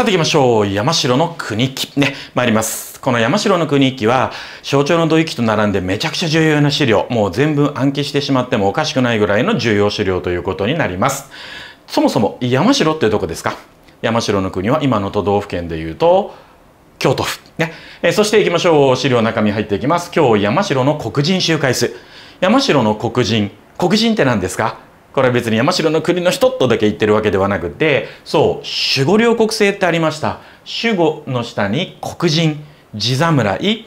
さていきましょう。山城の国記。ね、参ります。この山城の国記は、象徴の土域と並んでめちゃくちゃ重要な資料。もう全部暗記してしまってもおかしくないぐらいの重要資料ということになります。そもそも山城ってどこですか山城の国は今の都道府県で言うと、京都府。ね。えそして行きましょう。資料中身入っていきます。今日山城の黒人集会数。山城の黒人。黒人って何ですかこれは別に山城の国の人とだけ言ってるわけではなくてそう守護両国制ってありました守護の下に黒人地侍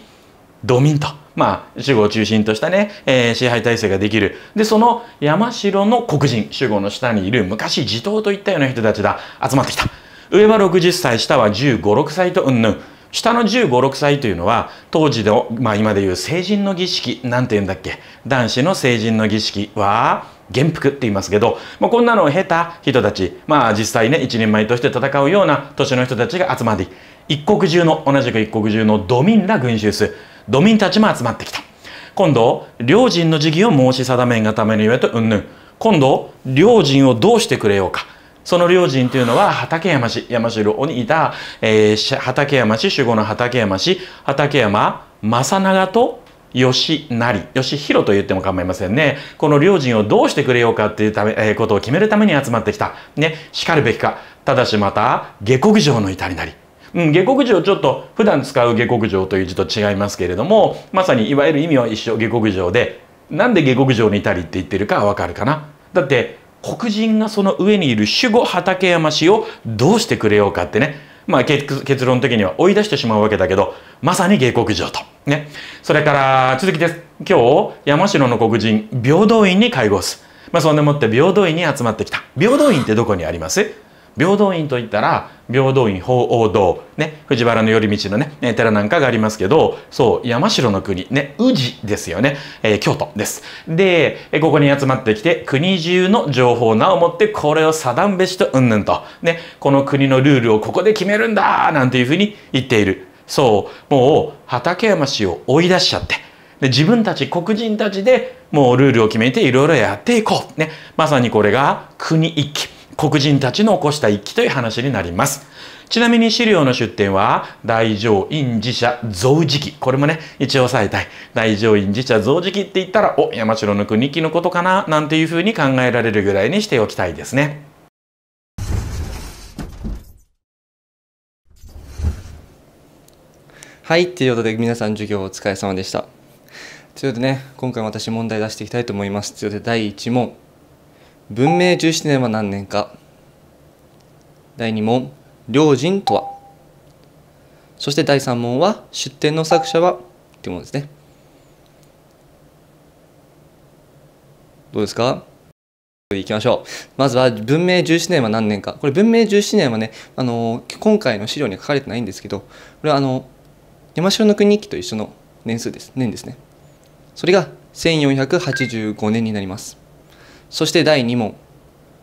土民と。まあ、守護を中心としたね、えー、支配体制ができる。で、その山城の黒人、守護の下にいる昔地頭といったような人たちだ。集まってきた。上は60歳、下は15、6歳とうんぬん。下の15、6歳というのは、当時の、まあ今でいう成人の儀式、なんて言うんだっけ。男子の成人の儀式は、元服って言いますけど、まあ、こんなのを経た人たち、まあ実際ね、一人前として戦うような年の人たちが集まり、一国中の、同じく一国中のド民ら群衆数、ド民たちも集まってきた。今度、両人の時義を申し定めんがためにゆえと、うんぬん。今度、両人をどうしてくれようか。その両人というのは畠山氏、山城にいた、えー、畠山氏、守護の畠山氏、畠山正長と義成、義弘と言っても構いませんね。この両人をどうしてくれようかっていうため、えー、ことを決めるために集まってきた。ね、しかるべきか。ただしまた、下克上の至りなり。うん、下克上ちょっと普段使う下克上という字と違いますけれども、まさにいわゆる意味は一緒下克上で、なんで下克上に至りって言ってるかわかるかな。だって、黒人がその上にいる守護畠山氏をどうしてくれようかってね。まあ、結論的には追い出してしまうわけだけど、まさに下克上と。ね。それから続きです。今日、山城の黒人、平等院に会合す。まあ、そんでもって平等院に集まってきた。平等院ってどこにあります平等院といったら平等院鳳凰堂、ね、藤原寄り道のね寺なんかがありますけどそう山城の国ね宇治ですよね、えー、京都です。でここに集まってきて国中の情報なをもってこれを定めべしとうんぬんと、ね、この国のルールをここで決めるんだなんていうふうに言っているそうもう畠山氏を追い出しちゃって。で自分たち黒人たちでもうルールを決めていろいろやっていこう、ね、まさにこれが国一揆黒人たちの起こした一揆という話になります。ちなみに資料の出典は、大乗院寺社増寺期。これもね、一応押さえたい。大乗院寺社増寺期って言ったら、お、山城の国記のことかな、なんていうふうに考えられるぐらいにしておきたいですね。はい、ということで皆さん授業お疲れ様でした。ということでね、今回私問題出していきたいと思います。ということで第1問。文明17年は何年か第2問良人とはそして第3問は出典の作者はっていうものですねどうですかいきましょうまずは文明17年は何年かこれ文明17年はねあの今回の資料に書かれてないんですけどこれはあの山城の国記と一緒の年数です年ですねそれが1485年になりますそして第2問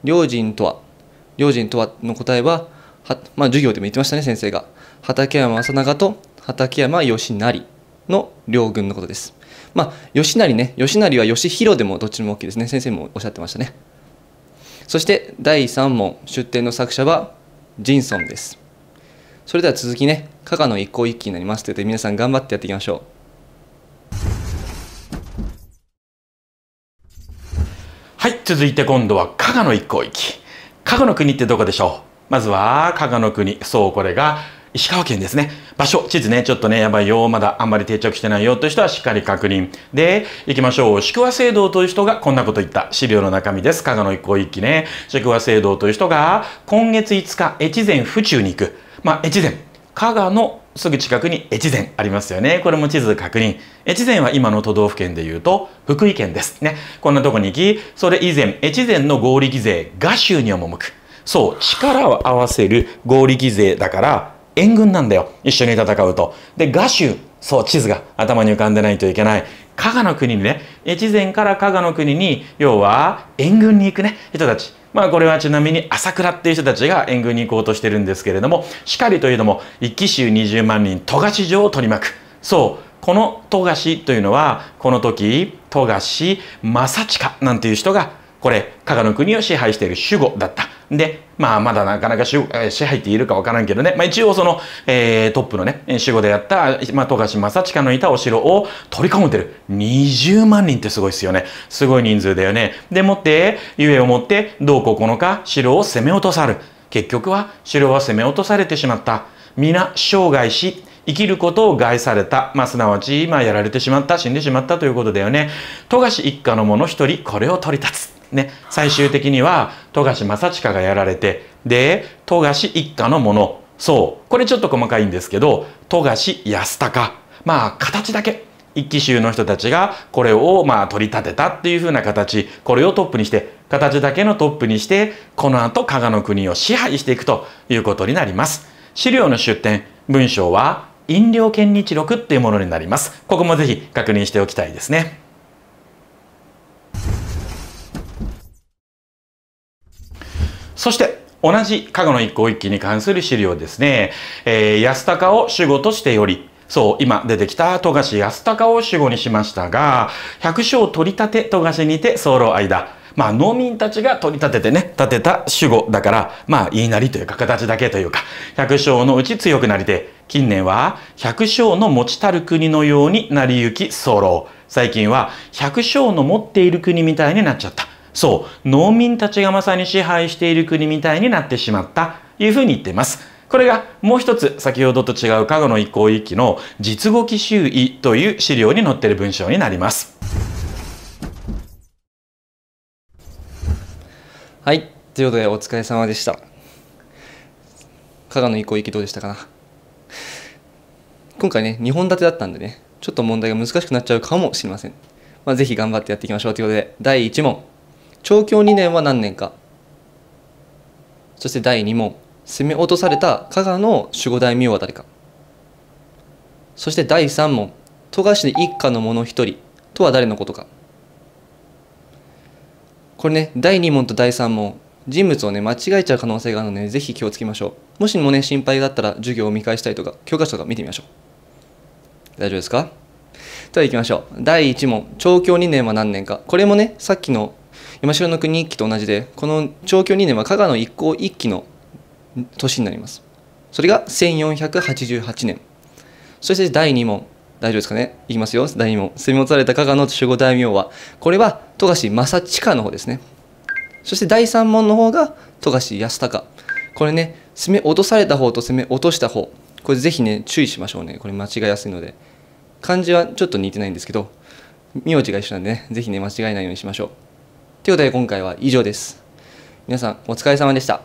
良人とは良人とはの答えはまあ、授業でも言ってましたね先生が畠山正長と畠山義成の両軍のことですまあ義成ね義成は義弘でもどっちも大きいですね先生もおっしゃってましたねそして第3問出典の作者はジンソンですそれでは続きね加賀の一向一揆になりますということで皆さん頑張ってやっていきましょうはい、続いて今度は加賀の一向行き。加賀の国ってどこでしょうまずは加賀の国。そう、これが石川県ですね。場所、地図ね、ちょっとね、やばいよ、まだあんまり定着してないよという人はしっかり確認。で、行きましょう。宿和聖堂という人がこんなこと言った。資料の中身です。加賀の一向行きね。宿和聖堂という人が今月5日、越前府中に行く。まあ、越前。加賀のすぐ近くに越前ありますよね。これも地図確認。越前は今の都道府県で言うと福井県です。ね。こんなとこに行き、それ以前、越前の合力税、賀州に赴く。そう、力を合わせる合力税だから、援軍なんだよ。一緒に戦うと。で、賀州、そう、地図が頭に浮かんでないといけない。加賀の国にね、越前から加賀の国に、要は援軍に行くね、人たち。まあこれはちなみに朝倉っていう人たちが援軍に行こうとしてるんですけれどもしかりというのも一騎衆20万人富樫城を取り巻くそうこの富樫というのはこの時富樫正親なんていう人がこれ加賀の国を支配している守護だったで、まあ、まだなかなか支配っているかわからんけどね、まあ、一応その、えー、トップのね、守護であった、まあ、富樫正親のいたお城を取り囲んでる。20万人ってすごいですよね。すごい人数だよね。でもって、ゆえをもって、どうここのか城を攻め落とさる。結局は城は攻め落とされてしまった。皆生涯し、生きることを害された。まあ、すなわち、まあ、やられてしまった、死んでしまったということだよね。富樫一家の者一人、これを取り立つ。ね、最終的には富樫正親がやられてで富樫一家のものそうこれちょっと細かいんですけど富樫康隆まあ形だけ一騎衆の人たちがこれをまあ取り立てたっていう風な形これをトップにして形だけのトップにしてこの後加賀の国を支配していくということになります資料の出典文章は飲料権日録っていうものになりますここもぜひ確認しておきたいですねそして、同じ加護の一項一揆に関する資料ですね。えー、安高を主語としてより、そう、今出てきた富樫安高を主語にしましたが、百姓取り立て富樫にて候間。まあ、農民たちが取り立ててね、立てた主語だから、まあ、言いなりというか、形だけというか、百姓のうち強くなりて、近年は、百姓の持ちたる国のようになりゆき候。最近は、百姓の持っている国みたいになっちゃった。そう、農民たちがまさに支配している国みたいになってしまったというふうに言っています。これがもう一つ先ほどと違う加賀の移行一の実語記周囲という資料に載っている文章になります。はい、ということでお疲れ様でした。加賀の移行一どうでしたかな今回ね、2本立てだったんでね、ちょっと問題が難しくなっちゃうかもしれません。まあ、ぜひ頑張ってやっていきましょうということで、第1問。調教2年は何年かそして第2問攻め落とされた加賀の守護大名は誰かそして第3問富樫一家の者一人とは誰のことかこれね第2問と第3問人物をね間違えちゃう可能性があるので是非気をつけましょうもしもね心配があったら授業を見返したりとか教科書とか見てみましょう大丈夫ですかでは行きましょう第1問調教2年は何年かこれもねさっきの今城の国一揆と同じでこの長距離年は加賀の一向一揆の年になりますそれが1488年そして第2問大丈夫ですかねいきますよ第2問攻め落とされた加賀の守護大名はこれは富樫正親の方ですねそして第3問の方が富樫康隆これね攻め落とされた方と攻め落とした方これぜひね注意しましょうねこれ間違いやすいので漢字はちょっと似てないんですけど名字が一緒なんでね是非ね間違えないようにしましょうということで今回は以上です。皆さんお疲れ様でした。